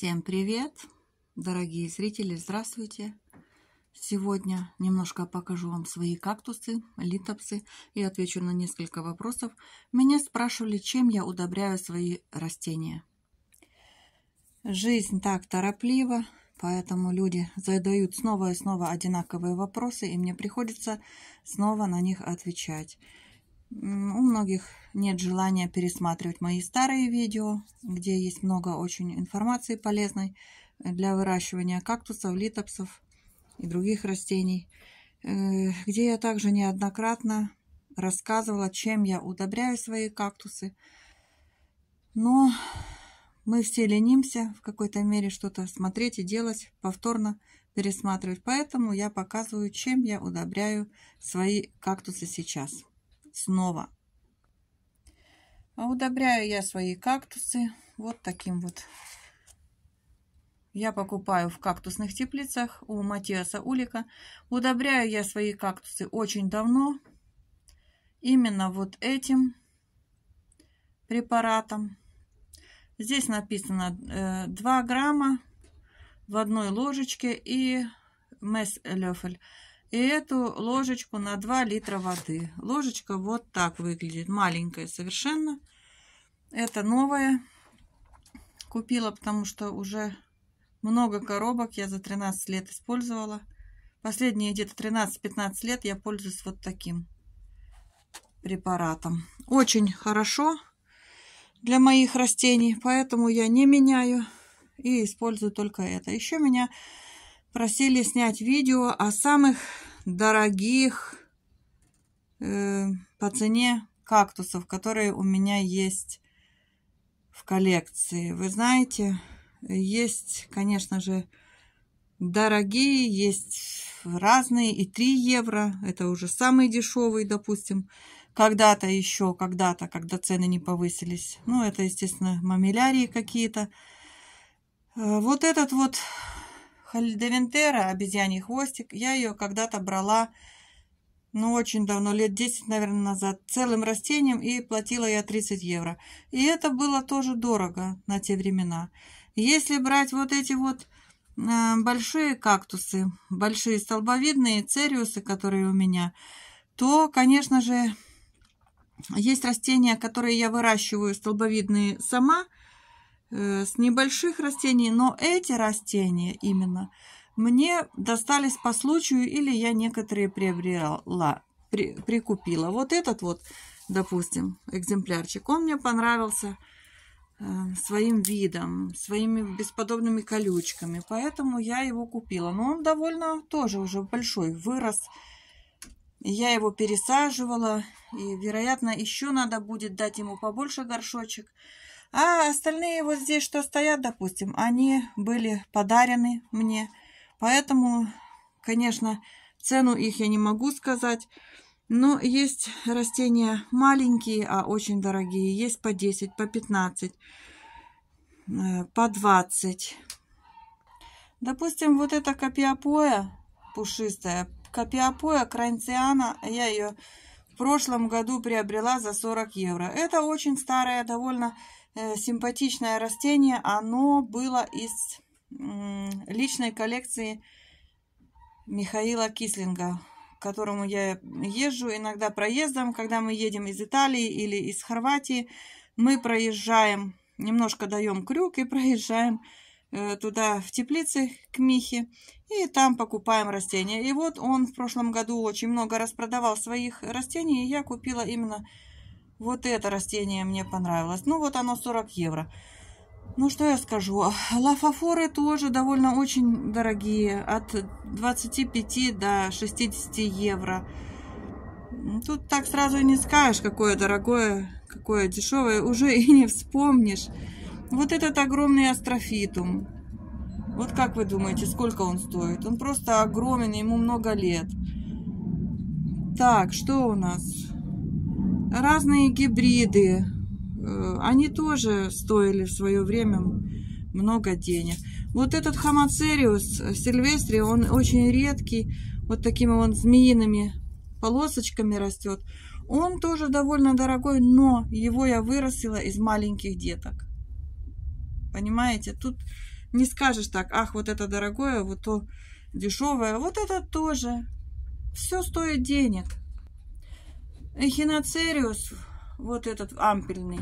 Всем привет, дорогие зрители, здравствуйте! Сегодня немножко покажу вам свои кактусы, литопсы и отвечу на несколько вопросов. Меня спрашивали, чем я удобряю свои растения. Жизнь так тороплива, поэтому люди задают снова и снова одинаковые вопросы, и мне приходится снова на них отвечать. У многих нет желания пересматривать мои старые видео, где есть много очень информации полезной э, для выращивания кактусов, литопсов и других растений, э, где я также неоднократно рассказывала, чем я удобряю свои кактусы. Но мы все ленимся в какой-то мере что-то смотреть и делать, повторно пересматривать. Поэтому я показываю, чем я удобряю свои кактусы сейчас снова. А удобряю я свои кактусы вот таким вот. Я покупаю в кактусных теплицах у Матиаса Улика. Удобряю я свои кактусы очень давно. Именно вот этим препаратом. Здесь написано 2 э, грамма в одной ложечке и мес лёфель. И эту ложечку на 2 литра воды. Ложечка вот так выглядит. Маленькая совершенно. Это новая. Купила, потому что уже много коробок я за 13 лет использовала. Последние где-то 13-15 лет я пользуюсь вот таким препаратом. Очень хорошо для моих растений, поэтому я не меняю и использую только это. Еще меня просили снять видео о самых дорогих э, по цене кактусов, которые у меня есть в коллекции. Вы знаете, есть, конечно же, дорогие, есть разные, и 3 евро, это уже самый дешевый, допустим, когда-то еще, когда-то, когда цены не повысились. Ну, это, естественно, мамилярии какие-то. Э, вот этот вот Хальдевентера, обезьяний хвостик, я ее когда-то брала, ну, очень давно, лет 10, наверное, назад, целым растением, и платила я 30 евро. И это было тоже дорого на те времена. Если брать вот эти вот а, большие кактусы, большие столбовидные цериусы, которые у меня, то, конечно же, есть растения, которые я выращиваю столбовидные сама – Э, с небольших растений, но эти растения именно мне достались по случаю или я некоторые приобрела, при, прикупила. Вот этот вот, допустим, экземплярчик, он мне понравился э, своим видом, своими бесподобными колючками, поэтому я его купила. Но он довольно тоже уже большой, вырос. Я его пересаживала, и, вероятно, еще надо будет дать ему побольше горшочек. А остальные вот здесь, что стоят, допустим, они были подарены мне. Поэтому, конечно, цену их я не могу сказать. Но есть растения маленькие, а очень дорогие. Есть по 10, по 15, э, по 20. Допустим, вот эта копиопоя пушистая. Копиопоя кранциана, я ее в прошлом году приобрела за 40 евро. Это очень старая, довольно Э, симпатичное растение. Оно было из личной коллекции Михаила Кислинга, к которому я езжу иногда проездом, когда мы едем из Италии или из Хорватии. Мы проезжаем, немножко даем крюк и проезжаем э, туда в теплицы к Михе и там покупаем растения. И вот он в прошлом году очень много распродавал своих растений, и я купила именно вот это растение мне понравилось. Ну, вот оно 40 евро. Ну, что я скажу. Лафофоры тоже довольно очень дорогие. От 25 до 60 евро. Ну, тут так сразу и не скажешь, какое дорогое, какое дешевое. Уже и не вспомнишь. Вот этот огромный астрофитум. Вот как вы думаете, сколько он стоит? Он просто огромен, ему много лет. Так, что у нас? разные гибриды, э, они тоже стоили в свое время много денег. Вот этот хамацериус э, сильвестри, он очень редкий, вот такими он змеиными полосочками растет. Он тоже довольно дорогой, но его я вырастила из маленьких деток. Понимаете, тут не скажешь так, ах, вот это дорогое, вот то дешевое, вот это тоже. Все стоит денег эхиноцериус, вот этот ампельный,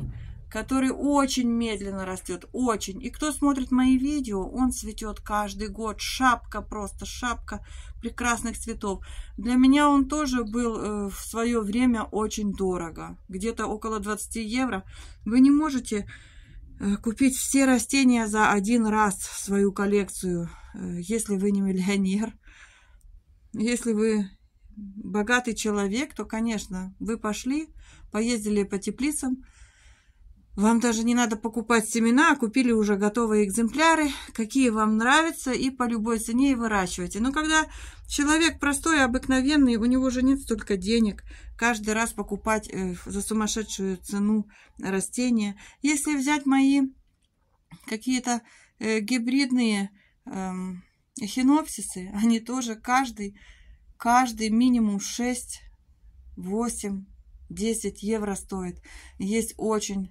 который очень медленно растет, очень. И кто смотрит мои видео, он цветет каждый год. Шапка просто, шапка прекрасных цветов. Для меня он тоже был э, в свое время очень дорого. Где-то около 20 евро. Вы не можете э, купить все растения за один раз в свою коллекцию, э, если вы не миллионер. Если вы богатый человек, то, конечно, вы пошли, поездили по теплицам, вам даже не надо покупать семена, а купили уже готовые экземпляры, какие вам нравятся, и по любой цене и выращивайте. Но когда человек простой, обыкновенный, у него же нет столько денег, каждый раз покупать э, за сумасшедшую цену растения. Если взять мои какие-то э, гибридные эхинопсисы, эм, они тоже каждый каждый минимум 6, 8, 10 евро стоит. Есть очень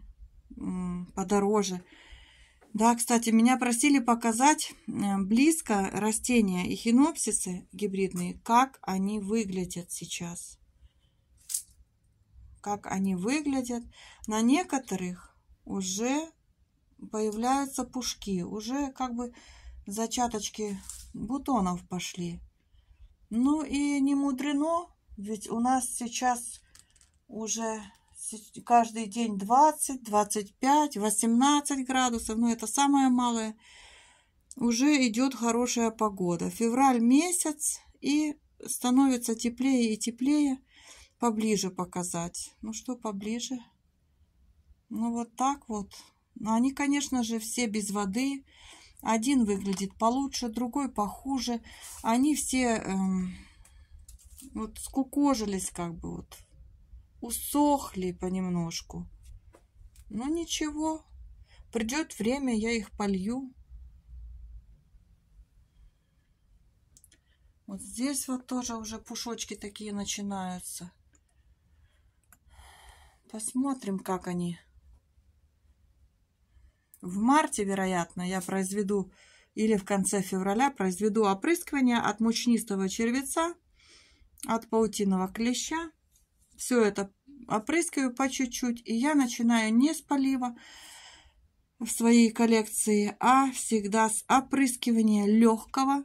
подороже. Да, кстати, меня просили показать э, близко растения и хинопсисы гибридные, как они выглядят сейчас. Как они выглядят. На некоторых уже появляются пушки, уже как бы зачаточки бутонов пошли. Ну и не мудрено, ведь у нас сейчас уже каждый день 20, 25, 18 градусов, но ну, это самое малое. Уже идет хорошая погода. Февраль месяц и становится теплее и теплее. Поближе показать. Ну что поближе? Ну вот так вот. Но ну, они, конечно же, все без воды. Один выглядит получше, другой похуже. Они все э, вот скукожились как бы вот. Усохли понемножку. Но ну, ничего. Придет время, я их полью. Вот здесь вот тоже уже пушочки такие начинаются. Посмотрим, как они в марте, вероятно, я произведу или в конце февраля произведу опрыскивание от мучнистого червеца, от паутиного клеща. Все это опрыскиваю по чуть-чуть, и я начинаю не с полива в своей коллекции, а всегда с опрыскивания легкого.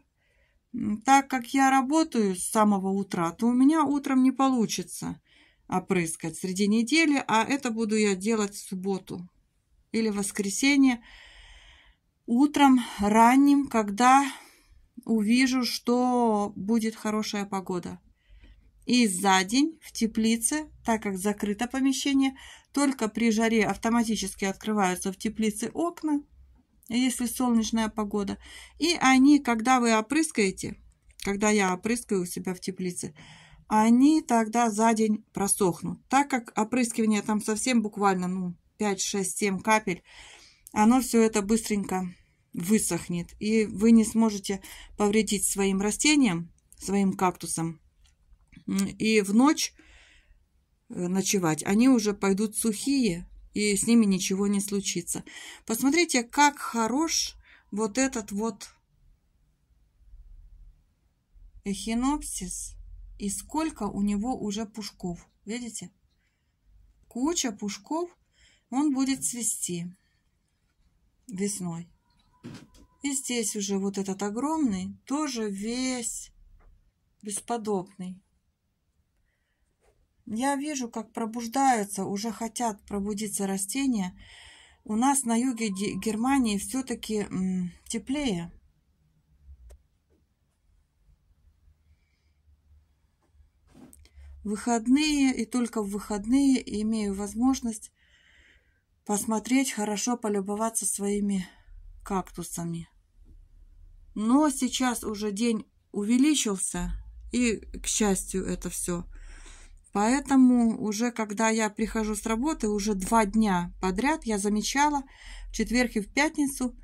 Так как я работаю с самого утра, то у меня утром не получится опрыскать среди недели, а это буду я делать в субботу или воскресенье утром ранним, когда увижу, что будет хорошая погода. И за день в теплице, так как закрыто помещение, только при жаре автоматически открываются в теплице окна, если солнечная погода. И они, когда вы опрыскаете, когда я опрыскаю у себя в теплице, они тогда за день просохнут. Так как опрыскивание там совсем буквально ну, 5, 6, 7 капель, оно все это быстренько высохнет. И вы не сможете повредить своим растениям, своим кактусам. И в ночь э, ночевать они уже пойдут сухие, и с ними ничего не случится. Посмотрите, как хорош вот этот вот эхинопсис и сколько у него уже пушков. Видите? Куча пушков он будет цвести весной. И здесь уже вот этот огромный, тоже весь бесподобный. Я вижу, как пробуждаются, уже хотят пробудиться растения. У нас на юге Германии все-таки теплее. Выходные и только в выходные имею возможность посмотреть, хорошо полюбоваться своими кактусами. Но сейчас уже день увеличился, и, к счастью, это все. Поэтому уже когда я прихожу с работы, уже два дня подряд я замечала в четверг и в пятницу,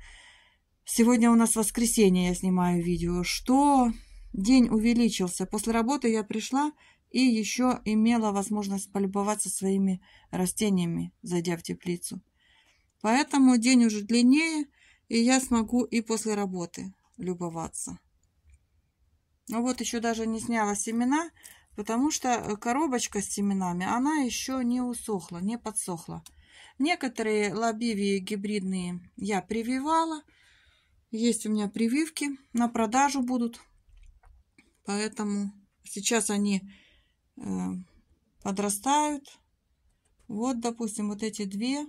сегодня у нас воскресенье, я снимаю видео, что день увеличился. После работы я пришла, и еще имела возможность полюбоваться своими растениями, зайдя в теплицу. Поэтому день уже длиннее, и я смогу и после работы любоваться. Ну вот еще даже не сняла семена, потому что э, коробочка с семенами, она еще не усохла, не подсохла. Некоторые лобивии гибридные я прививала. Есть у меня прививки, на продажу будут. Поэтому сейчас они Э, подрастают. Вот, допустим, вот эти две.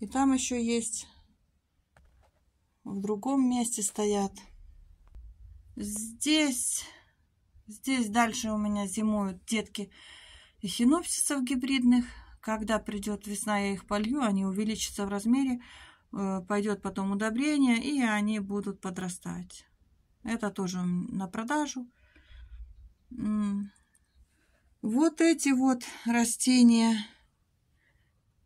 И там еще есть в другом месте стоят. Здесь, здесь дальше у меня зимуют детки эхинопсисов гибридных. Когда придет весна, я их полью, они увеличатся в размере, э, пойдет потом удобрение, и они будут подрастать. Это тоже на продажу. Вот эти вот растения,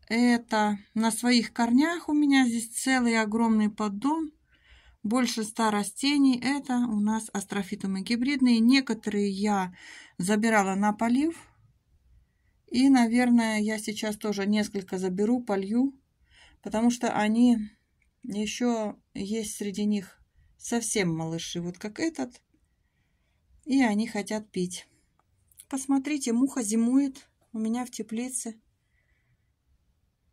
это на своих корнях у меня здесь целый огромный поддон. Больше ста растений. Это у нас астрофитумы гибридные. Некоторые я забирала на полив. И, наверное, я сейчас тоже несколько заберу, полью. Потому что они еще есть среди них совсем малыши. Вот как этот. И они хотят пить посмотрите, муха зимует у меня в теплице.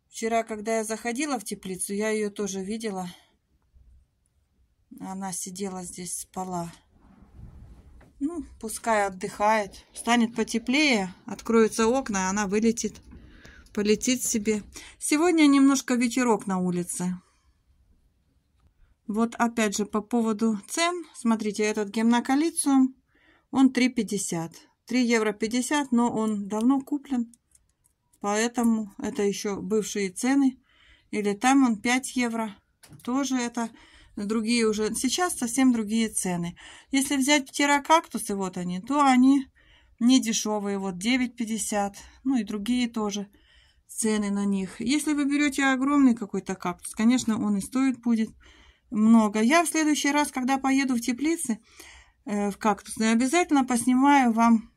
Вчера, когда я заходила в теплицу, я ее тоже видела. Она сидела здесь, спала. Ну, пускай отдыхает. Станет потеплее, откроются окна, она вылетит. Полетит себе. Сегодня немножко ветерок на улице. Вот опять же по поводу цен. Смотрите, этот гемнокалициум, он 3,50. 3 евро 50, но он давно куплен, поэтому это еще бывшие цены. Или там он 5 евро, тоже это другие уже, сейчас совсем другие цены. Если взять птерокактусы, вот они, то они не дешевые, вот 9,50, ну и другие тоже цены на них. Если вы берете огромный какой-то кактус, конечно, он и стоит будет много. Я в следующий раз, когда поеду в теплицы, э, в кактусные, обязательно поснимаю вам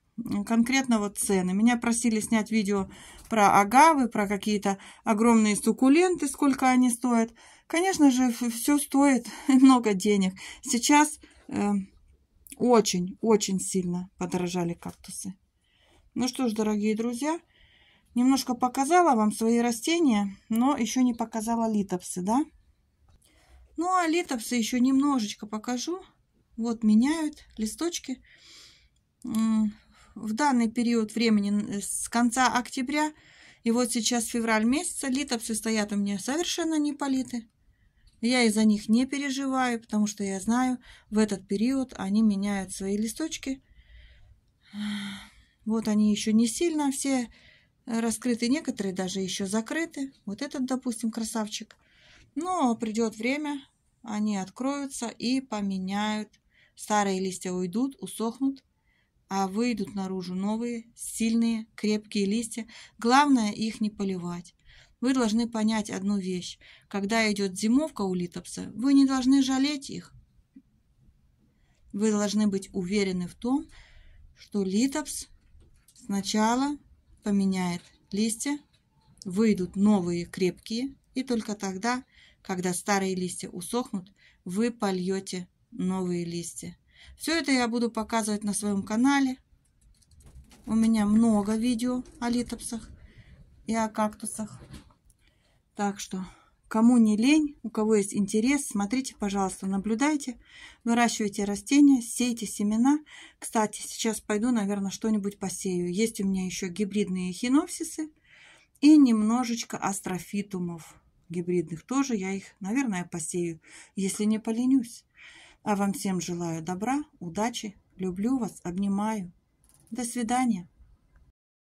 конкретного цены. Меня просили снять видео про агавы, про какие-то огромные суккуленты, сколько они стоят. Конечно же, все стоит много денег. Сейчас очень-очень эм, сильно подорожали кактусы. Ну что ж, дорогие друзья, немножко показала вам свои растения, но еще не показала литопсы, да? Ну а литопсы еще немножечко покажу. Вот меняют листочки в данный период времени э, с конца октября и вот сейчас февраль месяца литопсы стоят у меня совершенно не политы. Я из-за них не переживаю, потому что я знаю, в этот период они меняют свои листочки. Вот они еще не сильно все раскрыты, некоторые даже еще закрыты. Вот этот, допустим, красавчик. Но придет время, они откроются и поменяют. Старые листья уйдут, усохнут, а выйдут наружу новые, сильные, крепкие листья. Главное их не поливать. Вы должны понять одну вещь. Когда идет зимовка у литопса, вы не должны жалеть их. Вы должны быть уверены в том, что литопс сначала поменяет листья, выйдут новые крепкие, и только тогда, когда старые листья усохнут, вы польете новые листья. Все это я буду показывать на своем канале. У меня много видео о литопсах и о кактусах. Так что, кому не лень, у кого есть интерес, смотрите, пожалуйста, наблюдайте, выращивайте растения, сейте семена. Кстати, сейчас пойду, наверное, что-нибудь посею. Есть у меня еще гибридные хинопсисы и немножечко астрофитумов гибридных тоже. Я их, наверное, посею, если не поленюсь. А вам всем желаю добра, удачи, люблю вас, обнимаю. До свидания.